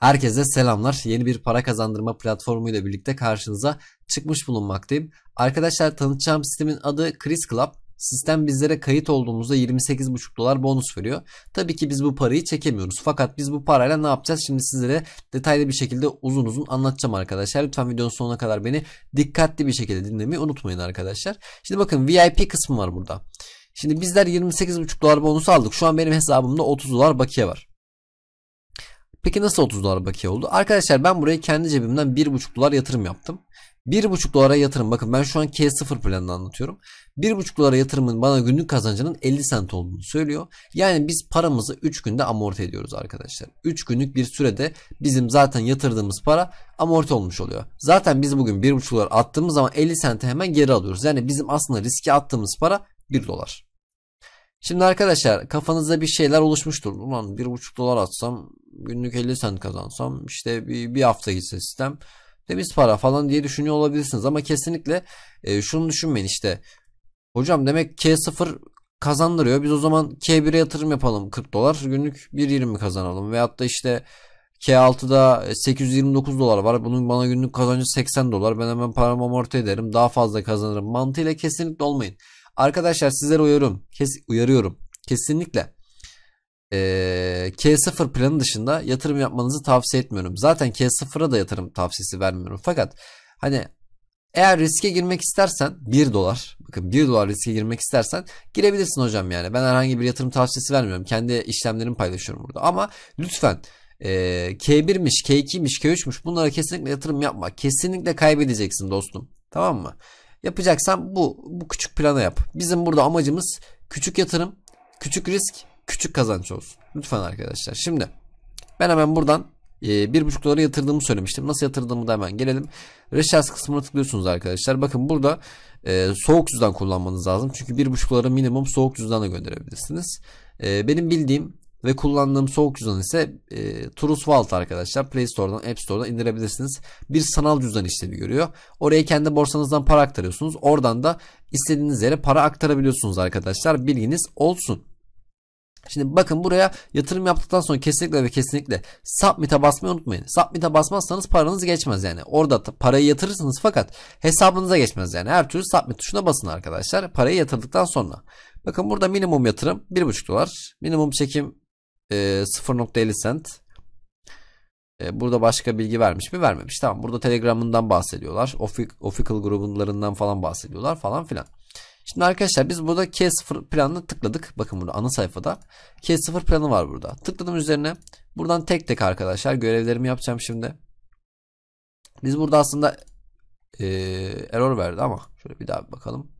Herkese selamlar. Yeni bir para kazandırma platformuyla birlikte karşınıza çıkmış bulunmaktayım. Arkadaşlar tanıtacağım sistemin adı Chris Club. Sistem bizlere kayıt olduğumuzda 28,5 dolar bonus veriyor. Tabii ki biz bu parayı çekemiyoruz. Fakat biz bu parayla ne yapacağız? Şimdi sizlere detaylı bir şekilde uzun uzun anlatacağım arkadaşlar. Lütfen videonun sonuna kadar beni dikkatli bir şekilde dinlemeyi unutmayın arkadaşlar. Şimdi bakın VIP kısmı var burada. Şimdi bizler 28,5 dolar bonus aldık. Şu an benim hesabımda 30 dolar bakiye var. Peki nasıl 30 dolar bakiye oldu? Arkadaşlar ben buraya kendi cebimden 1,5 dolar yatırım yaptım. 1,5 dolara yatırım bakın ben şu an K0 planını anlatıyorum. 1,5 dolara yatırımın bana günlük kazancının 50 sent olduğunu söylüyor. Yani biz paramızı 3 günde amorti ediyoruz arkadaşlar. 3 günlük bir sürede bizim zaten yatırdığımız para amorti olmuş oluyor. Zaten biz bugün 1,5 dolar attığımız zaman 50 sente hemen geri alıyoruz. Yani bizim aslında riske attığımız para 1 dolar. Şimdi arkadaşlar kafanızda bir şeyler oluşmuştur. Ulan 1.5 dolar atsam günlük 50 sent kazansam işte bir, bir hafta gitse sistem temiz para falan diye düşünüyor olabilirsiniz. Ama kesinlikle e, şunu düşünmeyin işte. Hocam demek K0 kazandırıyor. Biz o zaman K1'e yatırım yapalım 40 dolar. Günlük 1.20 kazanalım. Veyahut da işte K6'da 829 e, dolar var. Bunun bana günlük kazancı 80 dolar. Ben hemen paramı amorti ederim. Daha fazla kazanırım. Mantığıyla kesinlikle olmayın. Arkadaşlar sizlere uyarıyorum. Kes, uyarıyorum. Kesinlikle e, ee, K0 planı dışında yatırım yapmanızı tavsiye etmiyorum. Zaten K0'a da yatırım tavsiyesi vermiyorum. Fakat hani eğer riske girmek istersen 1 dolar bakın 1 dolar riske girmek istersen girebilirsin hocam yani. Ben herhangi bir yatırım tavsiyesi vermiyorum. Kendi işlemlerimi paylaşıyorum burada. Ama lütfen e, K1'miş, K2'miş, K3'müş bunlara kesinlikle yatırım yapma. Kesinlikle kaybedeceksin dostum. Tamam mı? Yapacaksan bu bu küçük plana yap. Bizim burada amacımız küçük yatırım, küçük risk, küçük kazanç olsun. Lütfen arkadaşlar. Şimdi ben hemen buradan e, bir buçuk dolara yatırdığımı söylemiştim. Nasıl yatırdığımı da hemen gelelim. Research kısmına tıklıyorsunuz arkadaşlar. Bakın burada e, soğuk cüzdan kullanmanız lazım. Çünkü bir buçuk dolara minimum soğuk cüzdana gönderebilirsiniz. E, benim bildiğim ve kullandığım soğuk cüzdan ise e, TrueSwalt arkadaşlar. Play Store'dan, App Store'dan indirebilirsiniz. Bir sanal cüzdan işlemi görüyor. Oraya kendi borsanızdan para aktarıyorsunuz. Oradan da istediğiniz yere para aktarabiliyorsunuz arkadaşlar. Bilginiz olsun. Şimdi bakın buraya yatırım yaptıktan sonra kesinlikle ve kesinlikle submit'e basmayı unutmayın. Submit'e basmazsanız paranız geçmez yani. Orada parayı yatırırsınız fakat hesabınıza geçmez yani. Her türlü submit tuşuna basın arkadaşlar. Parayı yatırdıktan sonra. Bakın burada minimum yatırım 1.5 dolar. Minimum çekim e, ee, 0.50 cent. E, burada başka bilgi vermiş mi? Vermemiş. Tamam burada Telegram'ından bahsediyorlar. Ofik, Ofical grubundan falan bahsediyorlar falan filan. Şimdi arkadaşlar biz burada K0 planına tıkladık. Bakın burada ana sayfada K0 planı var burada. Tıkladım üzerine. Buradan tek tek arkadaşlar görevlerimi yapacağım şimdi. Biz burada aslında e, error verdi ama şöyle bir daha bir bakalım.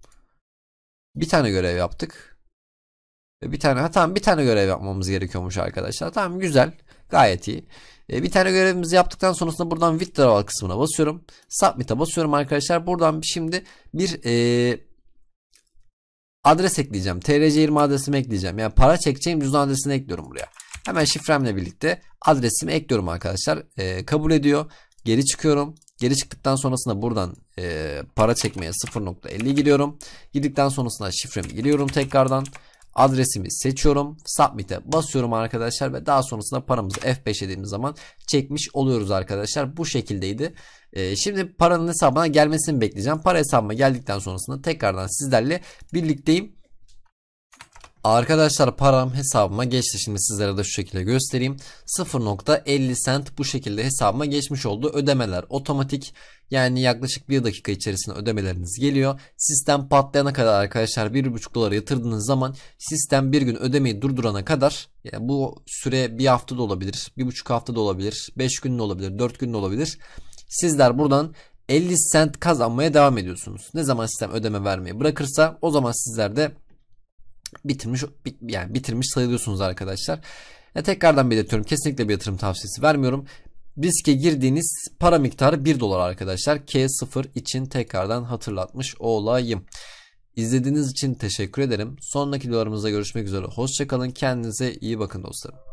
Bir tane görev yaptık. E, bir tane ha, tamam bir tane görev yapmamız gerekiyormuş arkadaşlar. Tamam güzel. Gayet iyi. E, bir tane görevimizi yaptıktan sonrasında buradan withdrawal kısmına basıyorum. Submit'e basıyorum arkadaşlar. Buradan şimdi bir e, adres ekleyeceğim. TRC20 adresimi ekleyeceğim. Yani para çekeceğim cüzdan adresini ekliyorum buraya. Hemen şifremle birlikte adresimi ekliyorum arkadaşlar. E, kabul ediyor. Geri çıkıyorum. Geri çıktıktan sonrasında buradan e, para çekmeye 0.50 giriyorum. Girdikten sonrasında şifremi giriyorum tekrardan adresimi seçiyorum. Submit'e basıyorum arkadaşlar ve daha sonrasında paramızı F5 dediğimiz zaman çekmiş oluyoruz arkadaşlar. Bu şekildeydi. Ee, şimdi paranın hesabına gelmesini bekleyeceğim. Para hesabıma geldikten sonrasında tekrardan sizlerle birlikteyim. Arkadaşlar param hesabıma geçti. Şimdi sizlere de şu şekilde göstereyim. 0.50 cent bu şekilde hesabıma geçmiş oldu. Ödemeler otomatik. Yani yaklaşık 1 dakika içerisinde ödemeleriniz geliyor. Sistem patlayana kadar arkadaşlar 1.5 dolara yatırdığınız zaman sistem bir gün ödemeyi durdurana kadar yani bu süre bir hafta da olabilir, 1.5 hafta da olabilir, 5 gün de olabilir, 4 gün de olabilir. Sizler buradan 50 cent kazanmaya devam ediyorsunuz. Ne zaman sistem ödeme vermeyi bırakırsa o zaman sizler de bitirmiş bit, yani bitirmiş sayılıyorsunuz arkadaşlar. Ya tekrardan belirtiyorum kesinlikle bir yatırım tavsiyesi vermiyorum. Riske girdiğiniz para miktarı 1 dolar arkadaşlar. K0 için tekrardan hatırlatmış olayım. İzlediğiniz için teşekkür ederim. Sonraki videolarımızda görüşmek üzere. Hoşçakalın. Kendinize iyi bakın dostlarım.